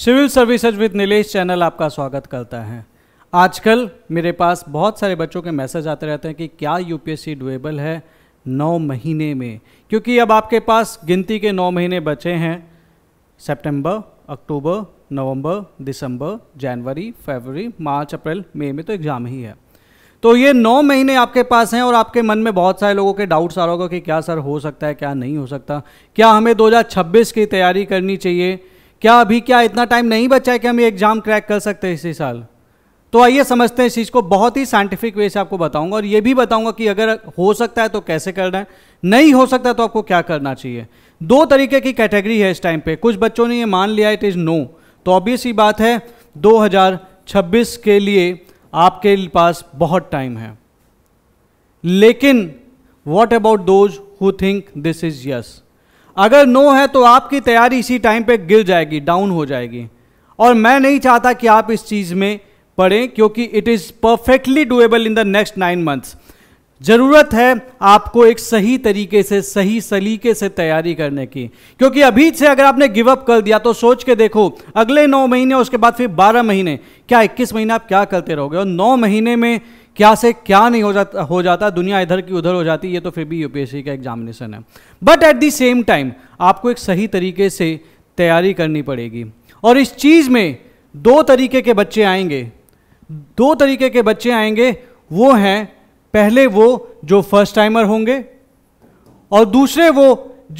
civil services with Nilesh channel आपका स्वागत करता है आजकल मेरे पास बहुत सारे बच्चों के मैसेज आते रहते हैं कि क्या यूपीएससी डुएबल है नौ महीने में क्योंकि अब आपके पास गिनती के नौ महीने बचे हैं सितंबर, अक्टूबर नवंबर दिसंबर जनवरी फरवरी मार्च अप्रैल मई में तो एग्ज़ाम ही है तो ये नौ महीने आपके पास हैं और आपके मन में बहुत सारे लोगों के डाउट्स आ रहा होगा कि क्या सर हो सकता है क्या नहीं हो सकता क्या हमें 2026 की तैयारी करनी चाहिए क्या अभी क्या इतना टाइम नहीं बचा है कि हम ये एग्ज़ाम क्रैक कर सकते हैं इसी साल तो आइए समझते हैं इस चीज़ को बहुत ही साइंटिफिक वे से आपको बताऊंगा और ये भी बताऊंगा कि अगर हो सकता है तो कैसे करना है नहीं हो सकता तो आपको क्या करना चाहिए दो तरीके की कैटेगरी है इस टाइम पे कुछ बच्चों ने ये मान लिया इट इज़ नो तो ऑब्वियस ही बात है 2026 के लिए आपके पास बहुत टाइम है लेकिन what about those who think this is yes अगर नो है तो आपकी तैयारी इसी टाइम पे गिर जाएगी डाउन हो जाएगी और मैं नहीं चाहता कि आप इस चीज़ में पढ़ें क्योंकि it is perfectly doable in the next nine months ज़रूरत है आपको एक सही तरीके से सही सलीके से तैयारी करने की क्योंकि अभी से अगर आपने गिव अप कर दिया तो सोच के देखो अगले नौ महीने उसके बाद फिर बारह महीने क्या इक्कीस महीने आप क्या करते रहोगे और नौ महीने में क्या से क्या नहीं हो जाता हो जाता दुनिया इधर की उधर हो जाती ये तो फिर भी यूपीएससी का एग्जामिनेशन है but at the same time आपको एक सही तरीके से तैयारी करनी पड़ेगी और इस चीज़ में दो तरीके के बच्चे आएंगे दो तरीके के बच्चे आएंगे वो हैं पहले वो जो फर्स्ट टाइमर होंगे और दूसरे वो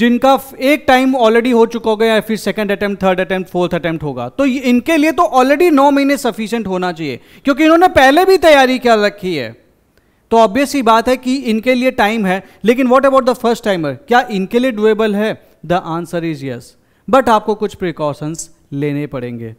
जिनका एक टाइम ऑलरेडी हो चुका होगा या फिर second attempt third attempt fourth attempt होगा तो इनके लिए तो ऑलरेडी नौ महीने सफिशियंट होना चाहिए क्योंकि इन्होंने पहले भी तैयारी कर रखी है तो ऑब्वियस ही बात है कि इनके लिए टाइम है लेकिन what about the first timer क्या इनके लिए डुएबल है the answer is yes but आपको कुछ प्रिकॉशंस लेने पड़ेंगे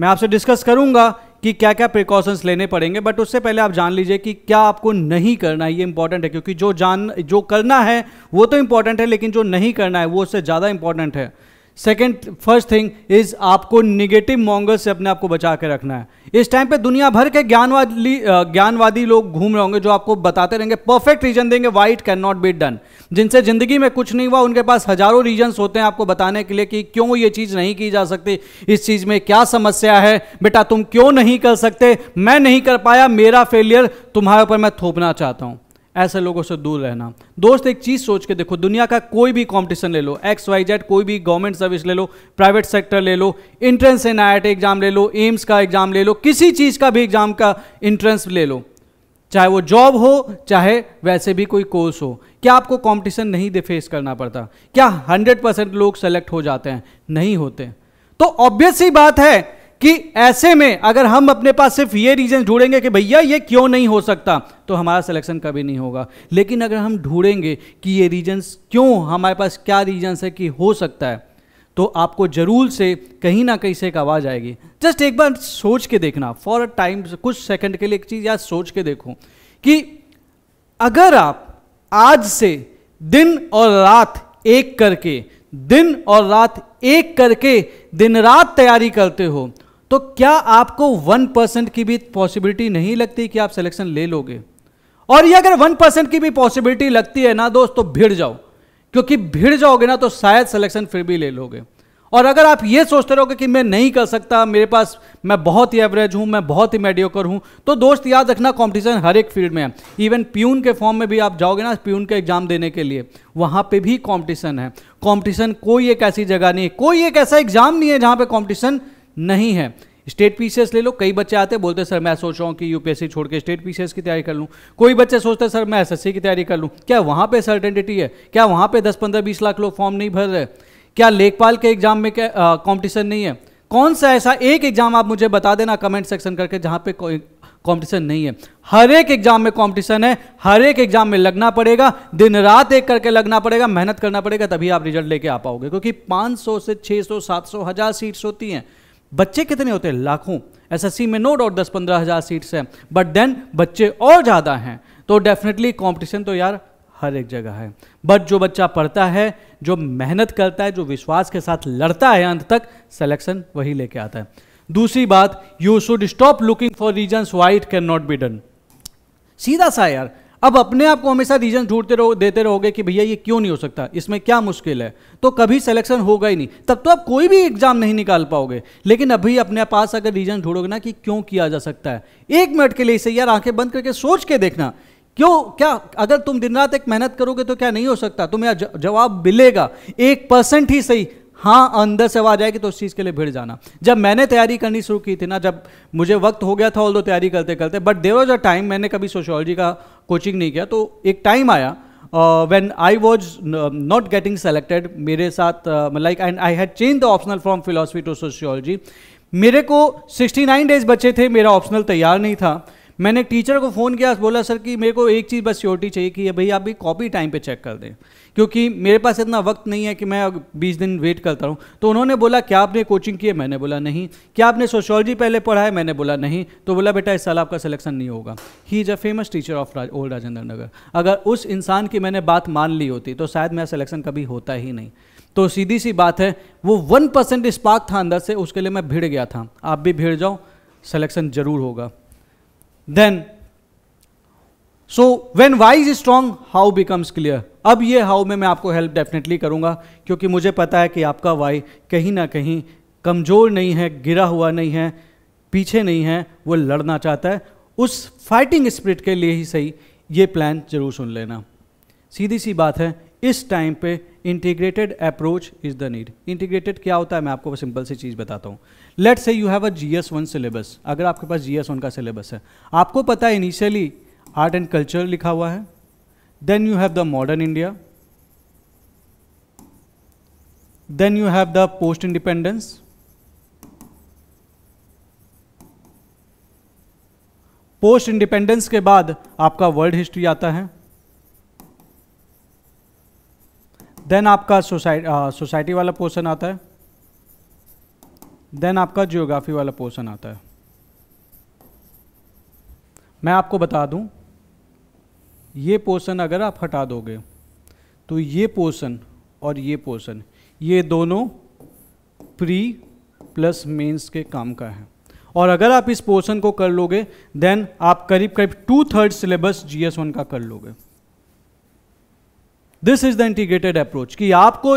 मैं आपसे डिस्कस करूंगा कि क्या क्या प्रिकॉशंस लेने पड़ेंगे बट उससे पहले आप जान लीजिए कि क्या आपको नहीं करना है ये इंपॉर्टेंट है क्योंकि जो जान जो करना है वो तो इंपॉर्टेंट है लेकिन जो नहीं करना है वो उससे ज़्यादा इंपॉर्टेंट है सेकेंड फर्स्ट थिंग इज आपको निगेटिव मोंगल से अपने आप को बचा के रखना है इस टाइम पे दुनिया भर के ज्ञानवादी ज्ञानवादी लोग घूम रहे होंगे जो आपको बताते रहेंगे परफेक्ट रीजन देंगे why it can not be done जिनसे जिंदगी में कुछ नहीं हुआ उनके पास हजारों रीजन्स होते हैं आपको बताने के लिए कि क्यों ये चीज़ नहीं की जा सकती इस चीज़ में क्या समस्या है बेटा तुम क्यों नहीं कर सकते मैं नहीं कर पाया मेरा फेलियर तुम्हारे ऊपर मैं थोपना चाहता हूं ऐसे लोगों से दूर रहना दोस्त एक चीज़ सोच के देखो दुनिया का कोई भी कंपटीशन ले लो एक्स वाई जेड कोई भी गवर्नमेंट सर्विस ले लो प्राइवेट सेक्टर ले लो इंट्रेंस एन आई एग्ज़ाम ले लो एम्स का एग्ज़ाम ले लो किसी चीज़ का भी एग्ज़ाम का इंट्रेंस ले लो चाहे वो जॉब हो चाहे वैसे भी कोई कोर्स हो क्या आपको कंपटीशन नहीं दे फेस करना पड़ता क्या 100 परसेंट लोग सेलेक्ट हो जाते हैं नहीं होते तो ऑब्वियस ही बात है कि ऐसे में अगर हम अपने पास सिर्फ ये रीजन ढूंढेंगे कि भैया ये क्यों नहीं हो सकता तो हमारा सिलेक्शन कभी नहीं होगा लेकिन अगर हम ढूंढेंगे कि ये रीजन्स क्यों हमारे पास क्या रीजन्स है कि हो सकता है तो आपको जरूर से कहीं ना कहीं से एक आवाज़ आएगी जस्ट एक बार सोच के देखना फॉर अ टाइम कुछ सेकंड के लिए एक चीज़ या सोच के देखो कि अगर आप आज से दिन और रात एक करके दिन और रात एक करके दिन रात तैयारी करते हो तो क्या आपको वन परसेंट की भी पॉसिबिलिटी नहीं लगती कि आप सिलेक्शन ले लोगे और ये अगर वन परसेंट की भी पॉसिबिलिटी लगती है ना दोस्त तो भिड़ जाओ क्योंकि भिड़ जाओगे ना तो शायद सिलेक्शन फिर भी ले लोगे और अगर आप ये सोचते रहोगे कि मैं नहीं कर सकता मेरे पास मैं बहुत ही एवरेज हूं मैं बहुत ही मेडियोकर हूं तो दोस्त याद रखना कंपटीशन हर एक फील्ड में है इवन प्यून के फॉर्म में भी आप जाओगे ना प्यून के एग्जाम देने के लिए वहां पे भी कंपटीशन है कंपटीशन कोई एक ऐसी जगह नहीं है कोई एक ऐसा एग्जाम नहीं है जहां पे कॉम्पिटिशन नहीं है स्टेट पीसीएस ले लो कई बच्चे आते हैं बोलते सर मैं सोच रहा हूँ कि यूपीएससी छोड़ के स्टेट पीसीएस की तैयारी कर लूँ कोई बच्चे सोचते सर मैं एसएससी की तैयारी कर लूँ क्या वहाँ पे सर्टेनिटी है क्या वहाँ पे 10 पंद्रह बीस लाख लोग फॉर्म नहीं भर रहे क्या लेखपाल के एग्जाम में क्या कॉम्पिटिशन नहीं है कौन सा ऐसा एक एग्जाम आप मुझे बता देना कमेंट सेक्शन करके जहाँ पे कॉम्पिटिशन नहीं है हर एक एग्जाम में कॉम्पिटिशन है हर एक एग्जाम में लगना पड़ेगा दिन रात एक करके लगना पड़ेगा मेहनत करना पड़ेगा तभी आप रिजल्ट लेके आ पाओगे क्योंकि 500 से 600 700 हजार सीट्स होती हैं बच्चे कितने होते हैं लाखों एसएससी में नो डाउट दस पंद्रह हज़ार सीट्स हैं बट देन बच्चे और ज़्यादा हैं तो डेफिनेटली कॉम्पिटिशन तो यार हर एक जगह है बट जो बच्चा पढ़ता है जो मेहनत करता है जो विश्वास के साथ लड़ता है अंत तक सिलेक्शन वही लेके आता है दूसरी बात you should stop looking for reason why it can not be done सीधा सा यार अब अपने आप को हमेशा रीजन ढूंढते रहो देते रहोगे कि भैया ये क्यों नहीं हो सकता इसमें क्या मुश्किल है तो कभी सिलेक्शन होगा ही नहीं तब तो आप कोई भी एग्जाम नहीं निकाल पाओगे लेकिन अभी अपने पास अगर रीजन ढूंढोगे ना कि क्यों किया जा सकता है एक मिनट के लिए इसे यार आंखें बंद करके सोच के देखना क्यों क्या अगर तुम दिन रात एक मेहनत करोगे तो क्या नहीं हो सकता तुम्हें जवाब मिलेगा एक परसेंट ही सही हाँ अंदर से आवाज़ आएगी तो उस चीज़ के लिए भिड़ जाना जब मैंने तैयारी करनी शुरू की थी ना जब मुझे वक्त हो गया था ऑल तैयारी करते करते but there was a time मैंने कभी सोशोलॉजी का कोचिंग नहीं किया तो एक टाइम आया when I was not getting selected मेरे साथ like and I had change the optional from philosophy to sociology मेरे को 69 डेज बचे थे मेरा ऑप्शनल तैयार नहीं था मैंने एक टीचर को फ़ोन किया बोला सर कि मेरे को एक चीज़ बस श्योरिटी चाहिए कि भाई आप भी कॉपी टाइम पे चेक कर दें क्योंकि मेरे पास इतना वक्त नहीं है कि मैं बीस दिन वेट करता रहूँ तो उन्होंने बोला क्या आपने कोचिंग की है मैंने बोला नहीं क्या आपने सोशोलॉजी पहले पढ़ा है मैंने बोला नहीं तो बोला बेटा इस साल आपका सिलेक्शन नहीं होगा he is a famous teacher of old Rajendra Nagar अगर उस इंसान की मैंने बात मान ली होती तो शायद मेरा सिलेक्शन कभी होता ही नहीं तो सीधी सी बात है वो वन परसेंट स्पार्क था अंदर से उसके लिए मैं भिड़ गया था आप भी भिड़ जाओ सिलेक्शन जरूर होगा then so when y is strong how becomes clear अब ये हाउ में मैं आपको हेल्प डेफिनेटली करूंगा क्योंकि मुझे पता है कि आपका वाई कहीं ना कहीं कमज़ोर नहीं है गिरा हुआ नहीं है पीछे नहीं है वो लड़ना चाहता है उस फाइटिंग स्पिरिट के लिए ही सही ये प्लान जरूर सुन लेना सीधी सी बात है इस टाइम पे integrated approach is the need integrated क्या होता है मैं आपको सिंपल सी चीज़ बताता हूँ let say you have a G S one syllabus अगर आपके पास जी एस वन का सिलेबस है आपको पता है इनिशियली आर्ट एंड कल्चर लिखा हुआ है then you have the modern India then you have the post independence post independence के बाद आपका वर्ल्ड हिस्ट्री आता है देन आपका सोसाइटी सोसाइटी uh, वाला पोर्शन आता है देन आपका जियोग्राफी वाला पोर्शन आता है मैं आपको बता दूं ये पोर्शन अगर आप हटा दोगे तो ये पोर्शन और ये पोर्शन ये दोनों प्री प्लस मेंस के काम का है और अगर आप इस पोर्शन को कर लोगे देन आप करीब करीब two third syllabus GS one का कर लोगे this is the integrated approach कि आपको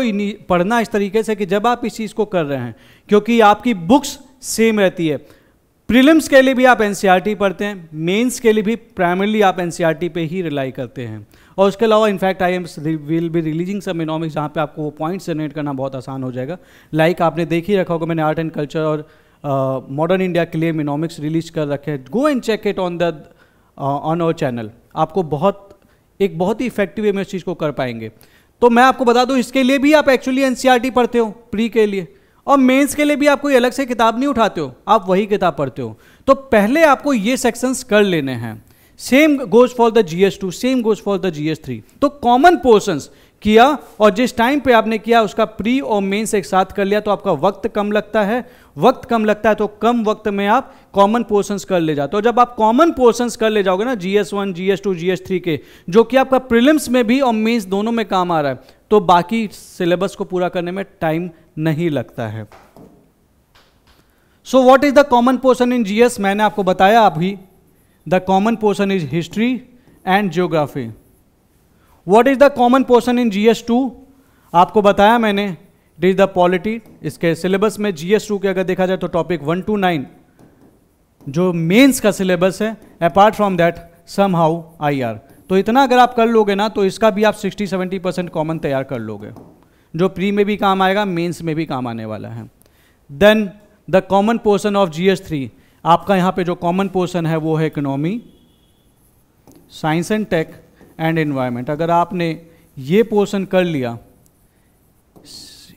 पढ़ना इस तरीके से कि जब आप इस चीज को कर रहे हैं क्योंकि आपकी बुक्स सेम रहती है प्रीलिम्स के लिए भी आप एनसीईआरटी e पढ़ते हैं मेंस के लिए भी प्राइमरली आप एनसीईआरटी e पे ही रिलाई करते हैं और उसके अलावा in fact I am will be releasing some economics जहाँ पे आपको वो पॉइंट्स जनरेट करना बहुत आसान हो जाएगा लाइक like आपने देख ही रखा होगा मैंने आर्ट एंड कल्चर और मॉडर्न इंडिया के लिए इनॉमिक्स रिलीज कर रखे हैं go and check it on the on our channel आपको बहुत एक बहुत ही इफेक्टिव वे में उस चीज़ को कर पाएंगे तो मैं आपको बता दूं इसके लिए भी आप एक्चुअली एनसीईआरटी e पढ़ते हो प्री के लिए और मेंस के लिए भी आप कोई अलग से किताब नहीं उठाते हो आप वही किताब पढ़ते हो तो पहले आपको ये सेक्शंस कर लेने हैं same goes for the G S two same goes for the G S three तो कॉमन पोर्शंस किया और जिस टाइम पे आपने किया उसका प्री और मेंस एक साथ कर लिया तो आपका वक्त कम लगता है वक्त कम लगता है तो कम वक्त में आप कॉमन पोर्शंस कर ले जाते हो जब आप कॉमन पोर्शंस कर ले जाओगे ना GS one G S two G three के जो कि आपका प्रिलिम्स में भी और मेंस दोनों में काम आ रहा है तो बाकी सिलेबस को पूरा करने में टाइम नहीं लगता है so what is the common portion in GS मैंने आपको बताया अभी the common portion is history and geography what is the common portion in G S two आपको बताया मैंने इट इज द पॉलिटी इसके सिलेबस में जी एस टू के अगर देखा जाए तो टॉपिक वन टू नाइन जो मेंस का सिलेबस है apart from that somehow I R तो इतना अगर आप कर लोगे ना तो इसका भी आप 60-70 परसेंट कॉमन तैयार कर लोगे जो प्री में भी काम आएगा मेंस में भी काम आने वाला है then the common portion of G S three आपका यहाँ पे जो कॉमन पोर्सन है वो है economy science and tech and environment अगर आपने ये पोर्सन कर लिया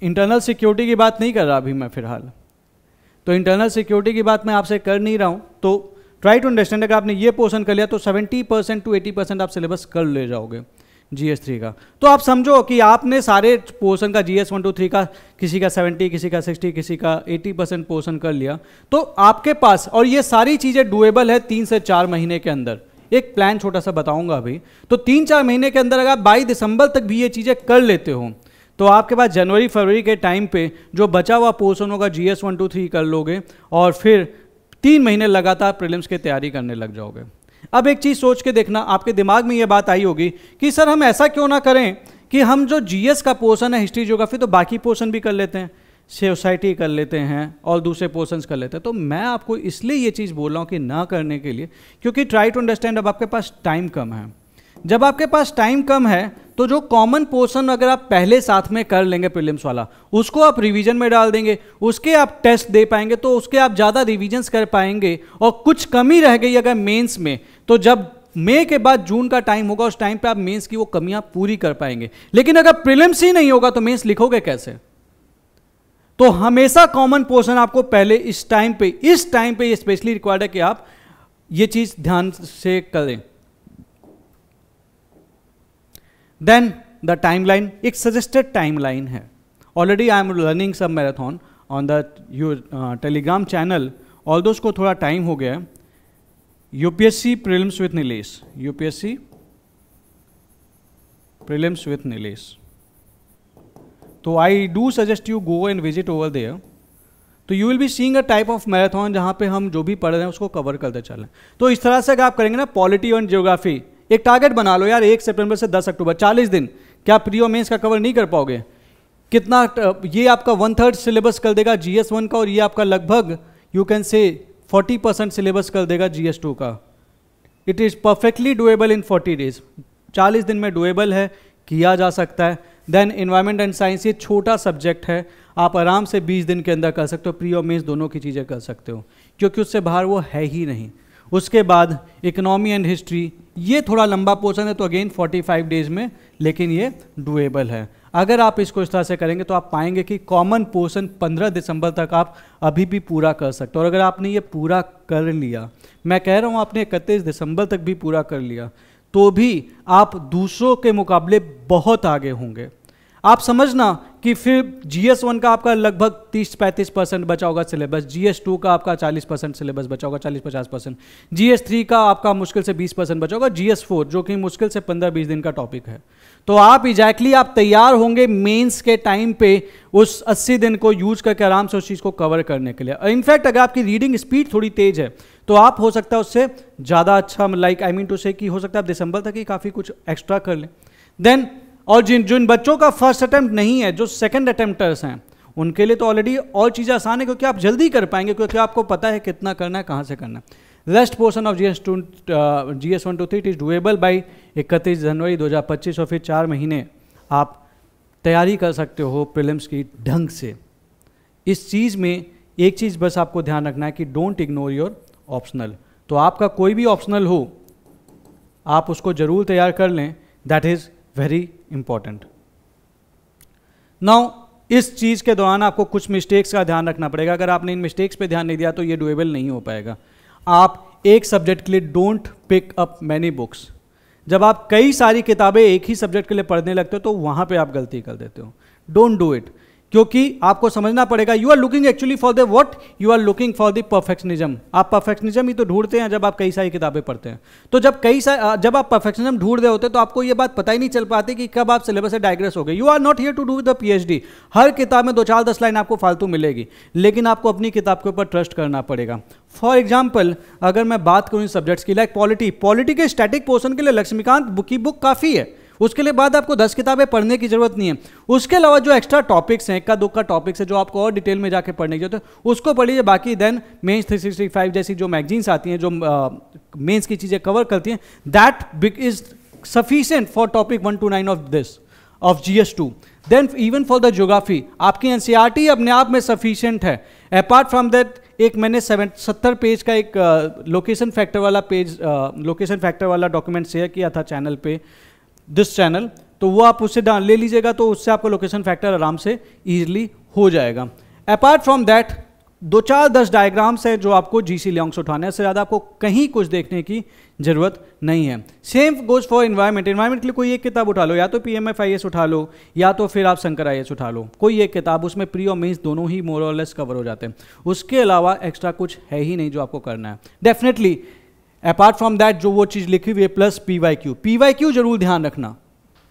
इंटरनल सिक्योरिटी की बात नहीं कर रहा अभी मैं फिलहाल तो इंटरनल सिक्योरिटी की बात मैं आपसे कर नहीं रहा हूँ तो ट्राई टू अंडरस्टैंड अगर आपने ये पोर्सन कर लिया तो 70 परसेंट टू 80 परसेंट आप सिलेबस कर ले जाओगे जी एस थ्री का तो आप समझो कि आपने सारे पोर्सन का G S one two three का किसी का सेवेंटी किसी का सिक्सटी किसी का एटी परसेंट पोर्सन कर लिया तो आपके पास और ये सारी चीज़ें डुएबल है तीन से चार महीने के अंदर एक प्लान छोटा सा बताऊंगा अभी तो तीन चार महीने के अंदर अगर आप बाईस दिसंबर तक भी ये चीज़ें कर लेते हो तो आपके पास जनवरी फरवरी के टाइम पे जो बचा हुआ पोर्सन होगा G S one two three कर लोगे और फिर तीन महीने लगातार प्रिलिम्स की तैयारी करने लग जाओगे अब एक चीज़ सोच के देखना आपके दिमाग में ये बात आई होगी कि सर हम ऐसा क्यों ना करें कि हम जो जीएस का पोर्सन है हिस्ट्री ज्योग्राफी तो बाकी पोर्सन भी कर लेते हैं सोसाइटी कर लेते हैं और दूसरे पोर्सन्स कर लेते हैं तो मैं आपको इसलिए ये चीज़ बोल रहा हूँ कि ना करने के लिए क्योंकि ट्राई टू अंडरस्टैंड अब आपके पास टाइम कम है जब आपके पास टाइम कम है तो जो कॉमन पोर्सन अगर आप पहले साथ में कर लेंगे प्रिलिम्स वाला उसको आप रिवीजन में डाल देंगे उसके आप टेस्ट दे पाएंगे तो उसके आप ज़्यादा रिविजन्स कर पाएंगे और कुछ कमी रह गई अगर मेंस में तो जब मई के बाद जून का टाइम होगा उस टाइम पे आप मेंस की वो कमियां पूरी कर पाएंगे लेकिन अगर प्रिलिम्स ही नहीं होगा तो मेंस लिखोगे कैसे तो हमेशा कॉमन पोर्शन आपको पहले इस टाइम पे इस टाइम पे स्पेशली रिक्वायर्ड है कि आप ये चीज ध्यान से करें देन द टाइम लाइन एक सजेस्टेड टाइम लाइन है already I am running sub marathon on the you Telegram channel although उसको थोड़ा टाइम हो गया है UPSC prelims with Nilesh UPSC prelims with Nilesh तो I do suggest you go and visit over there तो you will be seeing a type of marathon जहाँ पे हम जो भी पढ़ रहे हैं उसको कवर करते चल रहे हैं तो इस तरह से अगर आप करेंगे ना पॉलिटी एंड जियोग्राफी एक टारगेट बना लो यार एक सितंबर से दस अक्टूबर चालीस दिन क्या प्रियो मेंस का कवर नहीं कर पाओगे कितना ये आपका वन थर्ड सिलेबस कर देगा जी एस वन का और ये आपका लगभग you can say forty percent syllabus कर देगा जी एस टू का it is perfectly doable in forty days चालीस दिन में डुएबल है किया जा सकता है देन इन्वायरमेंट एंड साइंस ये छोटा सब्जेक्ट है आप आराम से 20 दिन के अंदर कर सकते हो प्री और मेन्स दोनों की चीज़ें कर सकते हो क्योंकि उससे बाहर वो है ही नहीं उसके बाद इकोनॉमी एंड हिस्ट्री ये थोड़ा लंबा पोर्सन है तो अगेन 45 डेज में लेकिन ये डुएबल है अगर आप इसको इस तरह से करेंगे तो आप पाएंगे कि कॉमन पोर्सन 15 दिसंबर तक आप अभी भी पूरा कर सकते हो और अगर आपने ये पूरा कर लिया मैं कह रहा हूँ आपने इकतीस दिसंबर तक भी पूरा कर लिया तो भी आप दूसरों के मुकाबले बहुत आगे होंगे आप समझना कि फिर जी एस वन का आपका लगभग 30-35 परसेंट बचा होगा सिलेबस जी एस टू का आपका 40 परसेंट सिलेबस बचा होगा 40-50 परसेंट जी एस थ्री का आपका मुश्किल से 20 परसेंट बचा होगा जी एस फोर जो कि मुश्किल से 15-20 दिन का टॉपिक है तो आप एग्जैक्टली आप तैयार होंगे मेंस के टाइम पे उस 80 दिन को यूज करके आराम से उस चीज़ को कवर करने के लिए इनफैक्ट अगर आपकी रीडिंग स्पीड थोड़ी तेज है तो आप हो सकता है उससे ज़्यादा अच्छा like I mean to say कि हो सकता है आप दिसंबर तक ही काफ़ी कुछ एक्स्ट्रा कर लें देन और जिन जिन बच्चों का फर्स्ट अटैम्प्ट नहीं है जो सेकंड अटैम्प्टर्स हैं उनके लिए तो ऑलरेडी और चीज़ें आसान है क्योंकि आप जल्दी कर पाएंगे क्योंकि आपको पता है कितना करना है कहाँ से करना है rest portion of G S two G S one two three it is doable by इकतीस जनवरी 2025 और फिर चार महीने आप तैयारी कर सकते हो प्रिलिम्स की ढंग से इस चीज़ में एक चीज़ बस आपको ध्यान रखना है कि डोंट इग्नोर योर ऑप्शनल तो आपका कोई भी ऑप्शनल हो आप उसको ज़रूर तैयार कर लें that is very important now इस चीज़ के दौरान आपको कुछ मिस्टेक्स का ध्यान रखना पड़ेगा अगर आपने इन मिस्टेक्स पे ध्यान नहीं दिया तो ये डुएबल नहीं हो पाएगा आप एक सब्जेक्ट के लिए don't pick up many books जब आप कई सारी किताबें एक ही सब्जेक्ट के लिए पढ़ने लगते हो तो वहां पे आप गलती कर देते हो डोंट डू इट क्योंकि आपको समझना पड़ेगा you are looking actually for the what you are looking for the perfectionism आप परफेक्शनिज्म ही तो ढूंढते हैं जब आप कई सारी किताबें पढ़ते हैं तो जब कई सारे जब आप परफेक्शनिज्म ढूंढ रहे होते हैं तो आपको ये बात पता ही नहीं चल पाती कि कब आप सिलेबस से डायग्रेस हो गए you are not here to do the P हर किताब में दो चार दस लाइन आपको फालतू मिलेगी लेकिन आपको अपनी किताब के ऊपर ट्रस्ट करना पड़ेगा फॉर एग्जाम्पल अगर मैं बात करूँ सब्जेक्ट्स की लाइक पॉलिटी पॉलिटी के स्टैटिक पोर्सन के लिए लक्ष्मीकांत बुक की बुक काफ़ी है उसके लिए बाद आपको दस किताबें पढ़ने की जरूरत नहीं है उसके अलावा जो एक्स्ट्रा टॉपिक्स हैं इक्का दुक्का टॉपिक्स है जो आपको और डिटेल में जाकर पढ़ने की जरूरत है उसको पढ़ लीजिए बाकी then mains three sixty five जैसी जो मैगजीन्स आती हैं जो मेन्स की चीज़ें कवर करती हैं that is sufficient for topic one two nine of this of G S two then even for the geography आपकी एन सी आर टी अपने आप में सफिशियंट है अपार्ट फ्रॉम दैट एक मैंने सेवन सत्तर पेज का एक लोकेशन uh, फैक्टर वाला पेज लोकेशन फैक्टर वाला डॉक्यूमेंट शेयर किया था चैनल पर दिस चैनल तो वो आप उससे डाल ले लीजिएगा तो उससे आपका लोकेशन फैक्टर आराम से ईजिली हो जाएगा अपार्ट फ्रॉम दैट दो चार दस डायग्राम्स हैं जो आपको जी सी लॉन्ग्स उठाने हैं से ज़्यादा आपको कहीं कुछ देखने की ज़रूरत नहीं है same goes for environment environment के लिए कोई एक किताब उठा लो या तो P M F I S उठा लो या तो फिर आप शंकर आई एस उठा लो कोई एक किताब उसमें प्री और मीन्स दोनों ही मोर और लेस कवर हो जाते हैं उसके अलावा एक्स्ट्रा कुछ है ही नहीं जो आपको करना है डेफिनेटली अपार्ट फ्रॉम दैट जो वो चीज़ लिखी हुई है plus P Y Q P Y Q जरूर ध्यान रखना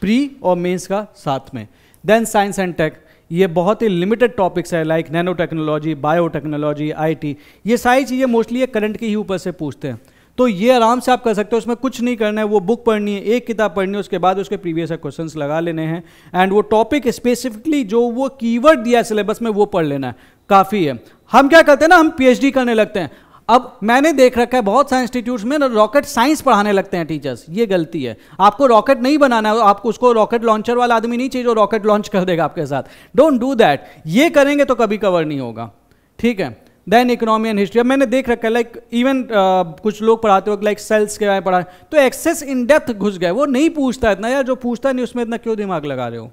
प्री और मेंस का साथ में देन साइंस एंड टेक ये बहुत ही लिमिटेड टॉपिक्स है like nano technology bio technology I ये सारी चीज़ें मोस्टली ये करंट के ही ऊपर से पूछते हैं तो ये आराम से आप कर सकते हो उसमें कुछ नहीं करना है वो बुक पढ़नी है एक किताब पढ़नी है उसके बाद उसके प्रीवियस क्वेश्चंस लगा लेने हैं एंड वो टॉपिक स्पेसिफिकली जो वो कीवर्ड दिया है सिलेबस में वो पढ़ लेना है काफ़ी है हम क्या करते हैं ना हम पीएचडी करने लगते हैं अब मैंने देख रखा है बहुत सारे इंस्टीट्यूट में रॉकेट साइंस पढ़ाने लगते हैं टीचर्स ये गलती है आपको रॉकेट नहीं बनाना है आपको उसको रॉकेट लॉन्चर वाला आदमी नहीं चाहिए जो रॉकेट लॉन्च कर देगा आपके साथ डोंट डू दैट ये करेंगे तो कभी कवर नहीं होगा ठीक है देन इकोनॉमी एंड हिस्ट्री अब मैंने देख रखा है लाइक इवन uh, कुछ लोग पढ़ाते हो लाइक सेल्स के बारे में पढ़ा तो एक्सेस इन डेप्थ घुस गए वो नहीं पूछता इतना यार जो पूछता नहीं उसमें इतना क्यों दिमाग लगा रहे हो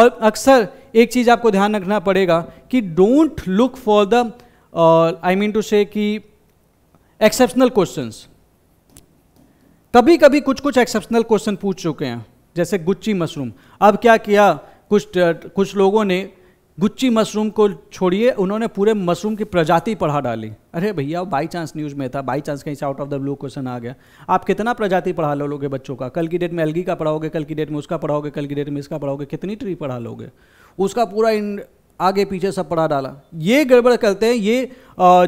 और अक्सर एक चीज़ आपको ध्यान रखना पड़ेगा कि don't look for the I mean to say कि एक्सेप्शनल क्वेश्चंस कभी कभी कुछ कुछ एक्सेप्शनल क्वेश्चन पूछ चुके हैं जैसे गुच्ची मशरूम अब क्या किया कुछ कुछ लोगों ने गुच्ची मशरूम को छोड़िए उन्होंने पूरे मशरूम की प्रजाति पढ़ा डाली अरे भैया बाई चांस न्यूज़ में था बाई चांस कहीं से out of the blue question आ गया आप कितना प्रजाति पढ़ा लो लोगे बच्चों का कल की डेट में एलगी का पढ़ाओगे कल की डेट में उसका पढ़ाओगे कल की डेट में इसका पढ़ाओगे कितनी ट्री पढ़ा लोगे उसका पूरा आगे पीछे सब पढ़ा डाला ये गड़बड़ करते हैं ये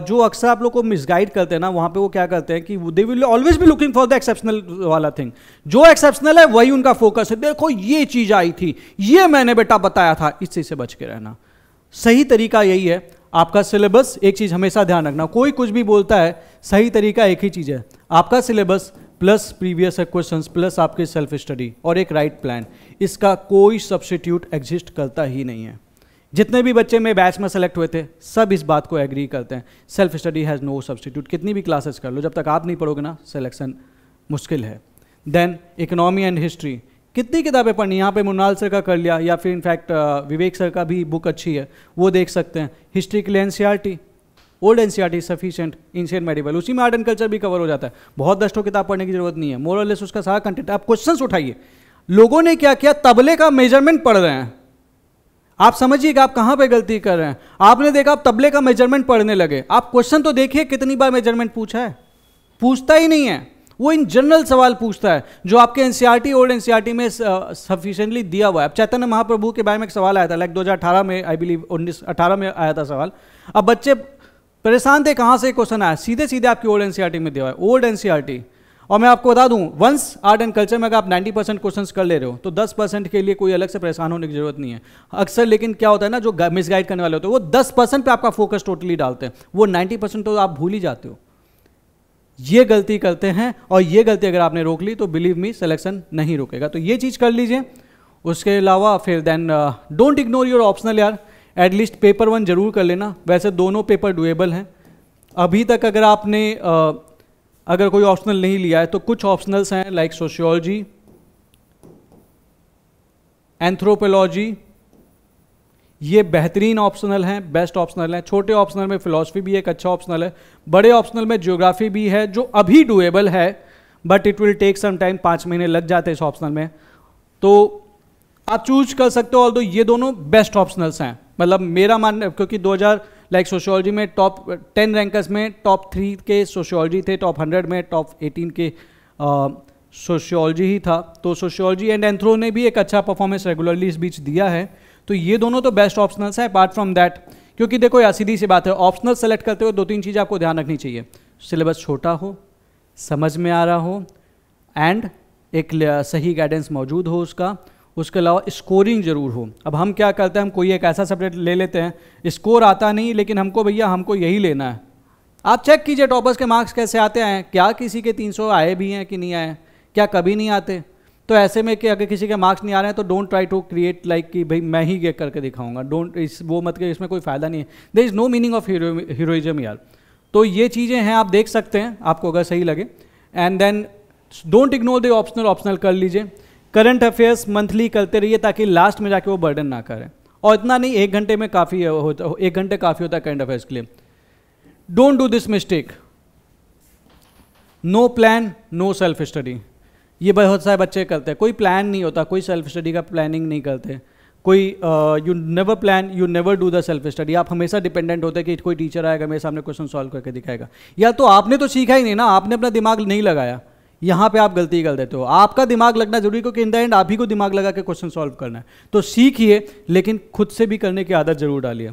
जो अक्सर आप लोग को मिसगाइड करते हैं ना वहाँ पे वो क्या करते हैं कि they will always be looking for the exceptional वाला थिंग जो एक्सेप्शनल है वही उनका फोकस है देखो ये चीज़ आई थी ये मैंने बेटा बताया था इस चीज़ से बच के रहना सही तरीका यही है आपका सिलेबस एक चीज़ हमेशा ध्यान रखना कोई कुछ भी बोलता है सही तरीका एक ही चीज़ है आपका syllabus plus previous questions plus आपके सेल्फ स्टडी और एक राइट right प्लान इसका कोई सब्सिट्यूट एग्जिस्ट करता ही नहीं है जितने भी बच्चे मेरे बैच में सेलेक्ट हुए थे सब इस बात को एग्री करते हैं self study has no substitute कितनी भी क्लासेस कर लो जब तक आप नहीं पढ़ोगे ना सिलेक्शन मुश्किल है देन इकोनॉमी एंड हिस्ट्री कितनी किताबें पढ़नी यहाँ पे मुनाल सर का कर लिया या फिर इनफैक्ट uh, विवेक सर का भी बुक अच्छी है वो देख सकते हैं हिस्ट्री के लिए an old N C R T sufficient ancient medieval उसी में आर्ट एंड कल्चर भी कवर हो जाता है बहुत दस्तों किताब पढ़ने की जरूरत नहीं है मोरलेस उसका सारा कंटेंट आप क्वेश्चन उठाइए लोगों ने क्या किया तबले का मेजरमेंट पढ़ रहे हैं आप समझिएगा आप कहाँ पे गलती कर रहे हैं आपने देखा आप तबले का मेजरमेंट पढ़ने लगे आप क्वेश्चन तो देखिए कितनी बार मेजरमेंट पूछा है पूछता ही नहीं है वो इन जनरल सवाल पूछता है जो आपके एन ओल्ड एन में सफिशिएंटली दिया हुआ है अब चैतन्य महाप्रभु के बारे में एक सवाल आया था लाइक 2018 में आई बिलीव उन्नीस में आया था सवाल अब बच्चे परेशान थे कहाँ से क्वेश्चन आया सीधे सीधे आपकी ओल्ड एन e में दिया हुआ है ओल्ड एन और मैं आपको बता दूं वंस आर्ट एंड कल्चर में अगर आप 90 परसेंट क्वेश्चन कर ले रहे हो तो 10 परसेंट के लिए कोई अलग से परेशान होने की जरूरत नहीं है अक्सर लेकिन क्या होता है ना जो मिसगाइड करने वाले होते हैं वो दस परसेंट पर आपका फोकस टोटली डालते हैं वो नाइन्टी परसेंट तो आप भूल ही जाते हो ये गलती करते हैं और ये गलती अगर आपने रोक ली तो बिलीव मी सिलेक्शन नहीं रोकेगा तो ये चीज़ कर लीजिए उसके अलावा फिर then don't ignore your optional यार एटलीस्ट पेपर वन जरूर कर लेना वैसे दोनों पेपर डुएबल हैं अभी तक अगर आपने uh, अगर कोई ऑप्शनल नहीं लिया है तो कुछ ऑप्शनल्स हैं लाइक सोशियोलॉजी एंथ्रोपोलॉजी ये बेहतरीन ऑप्शनल हैं बेस्ट ऑप्शनल हैं छोटे ऑप्शनल में फिलॉसफी भी एक अच्छा ऑप्शनल है बड़े ऑप्शनल में ज्योग्राफी भी है जो अभी डुएबल है but it will take some time पाँच महीने लग जाते हैं इस ऑप्शनल में तो आप चूज कर सकते हो ऑल दो ये दोनों बेस्ट ऑप्शनल्स हैं मतलब मेरा मानना क्योंकि 2000 लाइक सोशोलॉजी में टॉप टेन रैंकर्स में टॉप थ्री के सोशोलॉजी थे टॉप हंड्रेड में टॉप एटीन के सोशियोलॉजी ही था तो सोशियोलॉजी एंड एंथ्रो ने भी एक अच्छा परफॉर्मेंस रेगुलरली इस बीच दिया है तो ये दोनों तो बेस्ट ऑप्शनल्स है अपार्ट फ्रॉम दैट क्योंकि देखो या सीधी सी बात है ऑप्शनल सेलेक्ट करते हुए दो तीन चीज़ आपको ध्यान रखनी चाहिए सिलेबस छोटा हो समझ में आ रहा हो एंड एक सही गाइडेंस मौजूद हो उसका उसके अलावा स्कोरिंग ज़रूर हो अब हम क्या करते हैं हम कोई एक ऐसा सब्जेक्ट ले लेते हैं स्कोर आता नहीं लेकिन हमको भैया हमको यही लेना है आप चेक कीजिए टॉपर्स के मार्क्स कैसे आते हैं क्या किसी के 300 आए भी हैं कि नहीं आए क्या कभी नहीं आते तो ऐसे में कि अगर किसी के मार्क्स नहीं आ रहे हैं तो don't try to create like कि भाई मैं ही ये करके दिखाऊंगा डोंट इस वो मत कि इसमें कोई फ़ायदा नहीं है there is no meaning of heroism यार तो ये चीज़ें हैं आप देख सकते हैं आपको अगर सही लगे and then don't ignore the optional optional कर लीजिए करंट अफेयर्स मंथली करते रहिए ताकि लास्ट में जाके वो बर्डन ना करें और इतना नहीं एक घंटे में काफ़ी होता एक घंटे काफ़ी होता है करंट अफेयर्स के लिए don't do this mistake no plan no self study ये बहुत सारे बच्चे करते हैं कोई प्लान नहीं होता कोई सेल्फ स्टडी का प्लानिंग नहीं करते कोई you never plan you never do the self study आप हमेशा डिपेंडेंट होते हैं कि कोई टीचर आएगा मेरे सामने क्वेश्चन सॉल्व करके दिखाएगा या तो आपने तो सीखा ही नहीं ना आपने अपना दिमाग नहीं लगाया यहाँ पे आप गलती कर देते हो आपका दिमाग लगना जरूरी क्योंकि इन द एंड आप ही को दिमाग लगा के क्वेश्चन सॉल्व करना है तो सीखिए लेकिन खुद से भी करने की आदत जरूर डालिए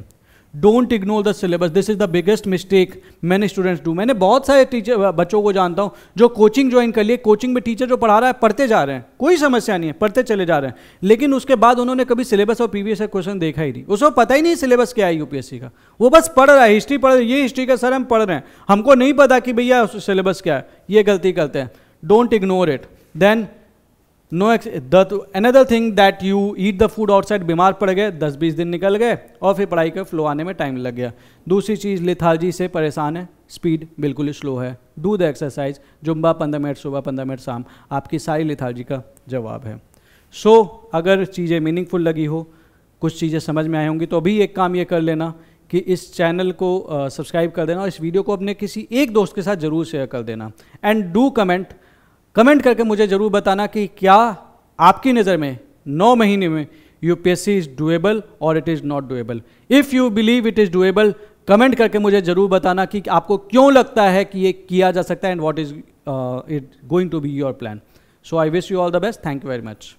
don't ignore the syllabus this is the biggest mistake many students do मैंने बहुत सारे टीचर बच्चों को जानता हूँ जो कोचिंग ज्वाइन कर लिए कोचिंग में टीचर जो पढ़ा रहा है पढ़ते जा रहे हैं कोई समस्या नहीं है पढ़ते चले जा रहे हैं लेकिन उसके बाद उन्होंने कभी सिलेबस और पीवीएस का क्वेश्चन देखा ही नहीं उसको पता ही नहीं सिलेबस क्या है यूपीएससी का वो बस पढ़ रहा है हिस्ट्री पढ़ रहा है ये हिस्ट्री का सर हम पढ़ रहे हैं हमको नहीं पता कि भैया सिलेबस क्या है ये गलती करते हैं don't ignore it then no ex another thing that you eat the food outside बीमार पड़ गए दस बीस दिन निकल गए और फिर पढ़ाई का फ्लो आने में टाइम लग गया दूसरी चीज़ लिथालजी से परेशान है स्पीड बिल्कुल स्लो है डू द एक्सरसाइज जुम्बा पंद्रह मिनट सुबह पंद्रह मिनट शाम आपकी सारी लिथालजी का जवाब है सो so, अगर चीज़ें मीनिंगफुल लगी हो कुछ चीज़ें समझ में आई होंगी तो अभी एक काम ये कर लेना कि इस चैनल को सब्सक्राइब कर देना और इस वीडियो को अपने किसी एक दोस्त के साथ ज़रूर शेयर कर देना एंड डू कमेंट कमेंट करके मुझे ज़रूर बताना कि क्या आपकी नज़र में नौ महीने में यूपीएससी इज़ डुएबल और it is not doable if you believe it is doable comment करके मुझे ज़रूर बताना कि आपको क्यों लगता है कि ये किया जा सकता है and what is it going to be your plan so I wish you all the best thank you very much